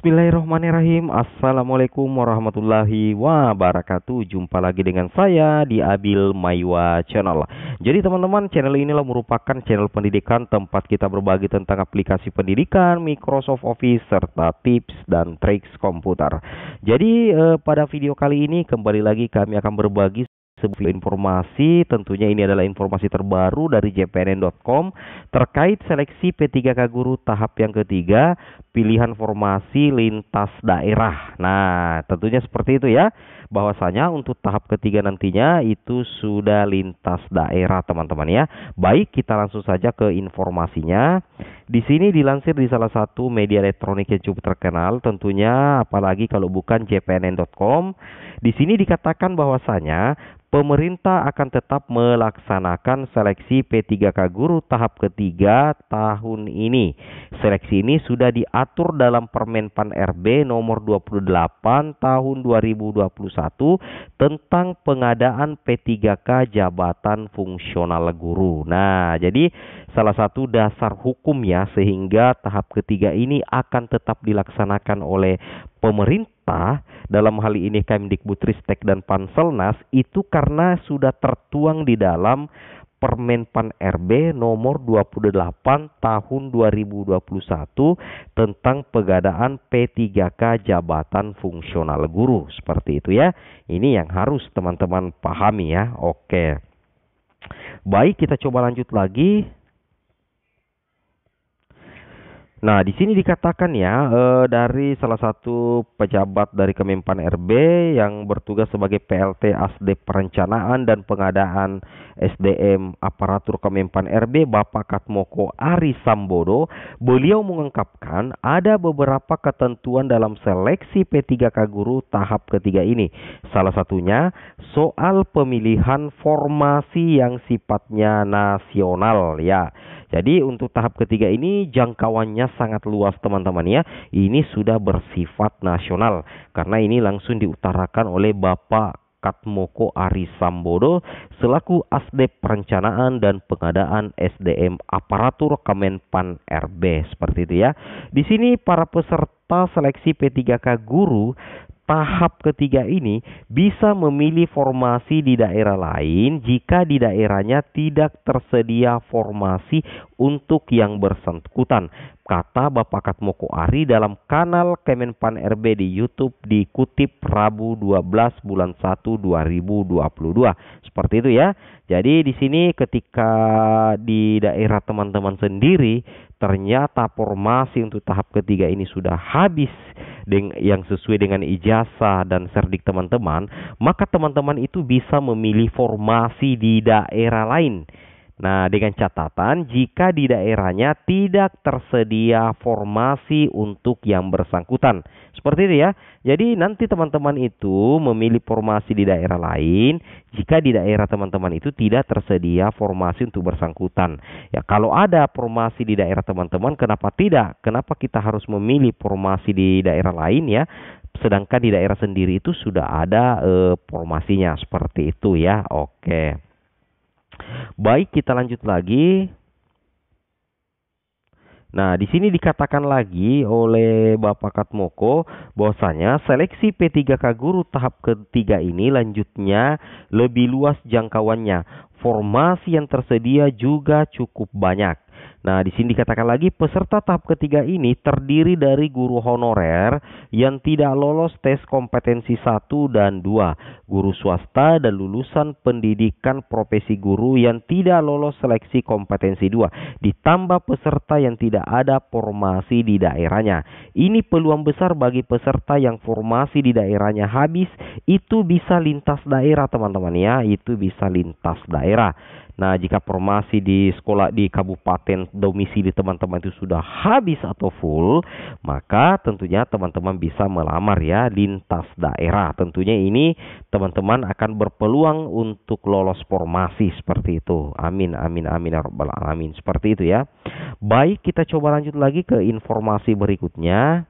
Bismillahirrahmanirrahim Assalamualaikum warahmatullahi wabarakatuh Jumpa lagi dengan saya di Abil Maiwa Channel Jadi teman-teman channel inilah merupakan channel pendidikan Tempat kita berbagi tentang aplikasi pendidikan Microsoft Office serta tips dan triks komputer Jadi eh, pada video kali ini kembali lagi kami akan berbagi sebuah informasi. Tentunya ini adalah informasi terbaru dari jpnn.com terkait seleksi P3K Guru tahap yang ketiga, pilihan formasi lintas daerah. Nah, tentunya seperti itu ya bahwasanya untuk tahap ketiga nantinya itu sudah lintas daerah teman-teman ya. Baik kita langsung saja ke informasinya. Di sini dilansir di salah satu media elektronik yang cukup terkenal tentunya apalagi kalau bukan jpnn.com. Di sini dikatakan bahwasanya pemerintah akan tetap melaksanakan seleksi P3K guru tahap ketiga tahun ini. Seleksi ini sudah diatur dalam Permenpan RB nomor 28 tahun 2021 tentang pengadaan P3K jabatan fungsional guru. Nah, jadi salah satu dasar hukum ya sehingga tahap ketiga ini akan tetap dilaksanakan oleh pemerintah dalam hal ini Kemdikbudristek dan Panselnas itu karena sudah tertuang di dalam Permenpan RB nomor 28 tahun 2021 tentang pegadaan P3K jabatan fungsional guru. Seperti itu ya. Ini yang harus teman-teman pahami ya. Oke. Baik, kita coba lanjut lagi. Nah, di sini dikatakan ya eh, dari salah satu pejabat dari Kemenpan RB yang bertugas sebagai PLT ASD Perencanaan dan Pengadaan SDM Aparatur Kemenpan RB Bapak Katmoko Ari Sambodo, beliau mengungkapkan ada beberapa ketentuan dalam seleksi P3K guru tahap ketiga ini. Salah satunya soal pemilihan formasi yang sifatnya nasional ya. Jadi untuk tahap ketiga ini jangkauannya sangat luas teman-teman ya. Ini sudah bersifat nasional karena ini langsung diutarakan oleh Bapak Katmoko Ari Sambodo selaku Asdep Perencanaan dan Pengadaan SDM Aparatur Kemenpan RB seperti itu ya. Di sini para peserta seleksi P3K guru tahap ketiga ini bisa memilih formasi di daerah lain jika di daerahnya tidak tersedia formasi untuk yang bersangkutan. Kata Bapak Katmoko Ari dalam kanal Kemenpan RB di YouTube dikutip Rabu 12 bulan 1 2022. Seperti itu ya. Jadi di sini ketika di daerah teman-teman sendiri ternyata formasi untuk tahap ketiga ini sudah habis yang sesuai dengan ijazah jasa dan serdik teman-teman, maka teman-teman itu bisa memilih formasi di daerah lain. Nah, dengan catatan jika di daerahnya tidak tersedia formasi untuk yang bersangkutan. Seperti itu ya. Jadi nanti teman-teman itu memilih formasi di daerah lain jika di daerah teman-teman itu tidak tersedia formasi untuk bersangkutan. Ya, kalau ada formasi di daerah teman-teman kenapa tidak? Kenapa kita harus memilih formasi di daerah lain ya? sedangkan di daerah sendiri itu sudah ada e, formasinya seperti itu ya. Oke. Baik, kita lanjut lagi. Nah, di sini dikatakan lagi oleh Bapak Katmoko bahwasanya seleksi P3K guru tahap ketiga ini lanjutnya lebih luas jangkauannya. Formasi yang tersedia juga cukup banyak. Nah, di sini dikatakan lagi peserta tahap ketiga ini terdiri dari guru honorer yang tidak lolos tes kompetensi 1 dan 2, guru swasta dan lulusan pendidikan profesi guru yang tidak lolos seleksi kompetensi 2, ditambah peserta yang tidak ada formasi di daerahnya. Ini peluang besar bagi peserta yang formasi di daerahnya habis, itu bisa lintas daerah teman-teman ya, itu bisa lintas daerah. Nah, jika formasi di sekolah di kabupaten domisili teman-teman itu sudah habis atau full, maka tentunya teman-teman bisa melamar ya lintas daerah. Tentunya ini teman-teman akan berpeluang untuk lolos formasi seperti itu. Amin amin amin amin, ya rabbal alamin. Seperti itu ya. Baik, kita coba lanjut lagi ke informasi berikutnya.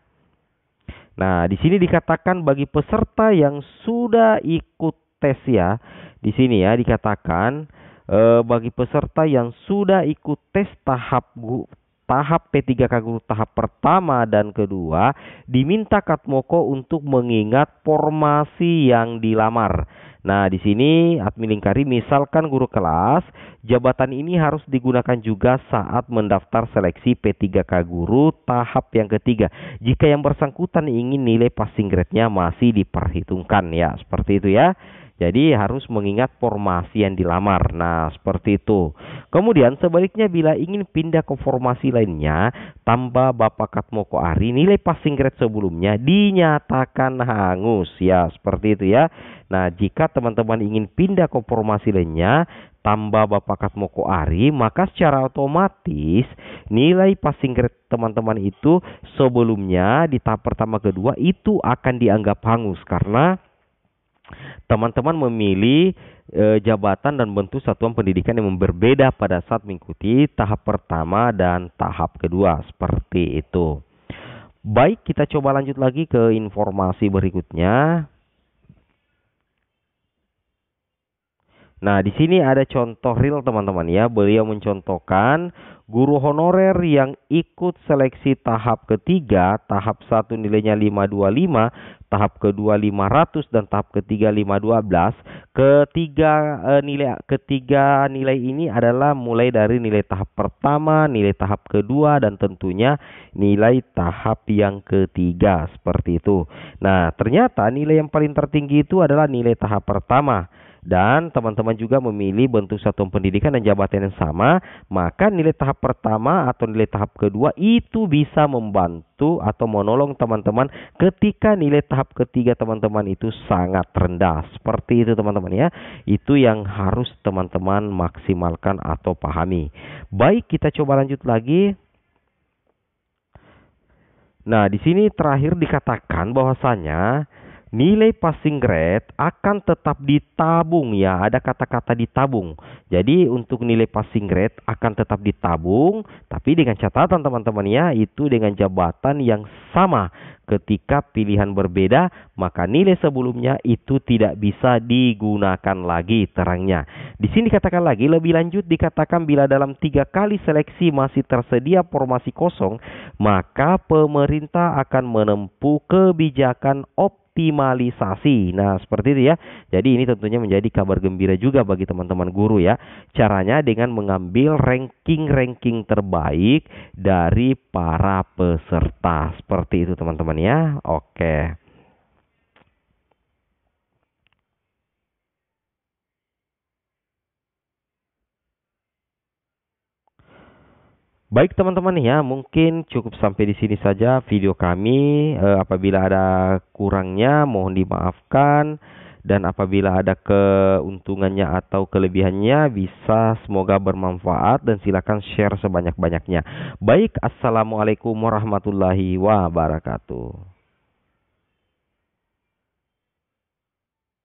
Nah, di sini dikatakan bagi peserta yang sudah ikut tes ya. Di sini ya dikatakan Eh, bagi peserta yang sudah ikut tes tahap tahap P3K guru tahap pertama dan kedua diminta Katmoko untuk mengingat formasi yang dilamar. Nah, di sini admin Lingkari misalkan guru kelas, jabatan ini harus digunakan juga saat mendaftar seleksi P3K guru tahap yang ketiga. Jika yang bersangkutan ingin nilai passing grade-nya masih diperhitungkan ya, seperti itu ya. Jadi harus mengingat formasi yang dilamar. Nah, seperti itu. Kemudian sebaliknya bila ingin pindah ke formasi lainnya, tambah Bapak Katmoko Ari nilai passing grade sebelumnya dinyatakan hangus ya, seperti itu ya. Nah, jika teman-teman ingin pindah ke formasi lainnya, tambah Bapak Katmoko Ari, maka secara otomatis nilai passing grade teman-teman itu sebelumnya di tahap pertama kedua itu akan dianggap hangus karena teman-teman memilih e, jabatan dan bentuk satuan pendidikan yang berbeda pada saat mengikuti tahap pertama dan tahap kedua seperti itu. Baik, kita coba lanjut lagi ke informasi berikutnya. Nah, di sini ada contoh real teman-teman ya. Beliau mencontohkan guru honorer yang ikut seleksi tahap ketiga, tahap satu nilainya 525, tahap kedua 500 dan tahap ketiga 512. Ketiga eh, nilai ketiga nilai ini adalah mulai dari nilai tahap pertama, nilai tahap kedua dan tentunya nilai tahap yang ketiga seperti itu. Nah, ternyata nilai yang paling tertinggi itu adalah nilai tahap pertama dan teman-teman juga memilih bentuk satuan pendidikan dan jabatan yang sama, maka nilai tahap pertama atau nilai tahap kedua itu bisa membantu atau menolong teman-teman ketika nilai tahap ketiga teman-teman itu sangat rendah. Seperti itu teman-teman ya. Itu yang harus teman-teman maksimalkan atau pahami. Baik, kita coba lanjut lagi. Nah, di sini terakhir dikatakan bahwasanya nilai passing grade akan tetap ditabung ya. Ada kata-kata ditabung. Jadi untuk nilai passing grade akan tetap ditabung, tapi dengan catatan teman-teman ya, itu dengan jabatan yang sama. Ketika pilihan berbeda, maka nilai sebelumnya itu tidak bisa digunakan lagi terangnya. Di sini dikatakan lagi lebih lanjut dikatakan bila dalam tiga kali seleksi masih tersedia formasi kosong, maka pemerintah akan menempuh kebijakan op optimalisasi. Nah, seperti itu ya. Jadi ini tentunya menjadi kabar gembira juga bagi teman-teman guru ya. Caranya dengan mengambil ranking-ranking terbaik dari para peserta. Seperti itu teman-teman ya. Oke. Baik teman-teman ya, mungkin cukup sampai di sini saja video kami. Eh, apabila ada kurangnya mohon dimaafkan dan apabila ada keuntungannya atau kelebihannya bisa semoga bermanfaat dan silakan share sebanyak-banyaknya. Baik, assalamualaikum warahmatullahi wabarakatuh.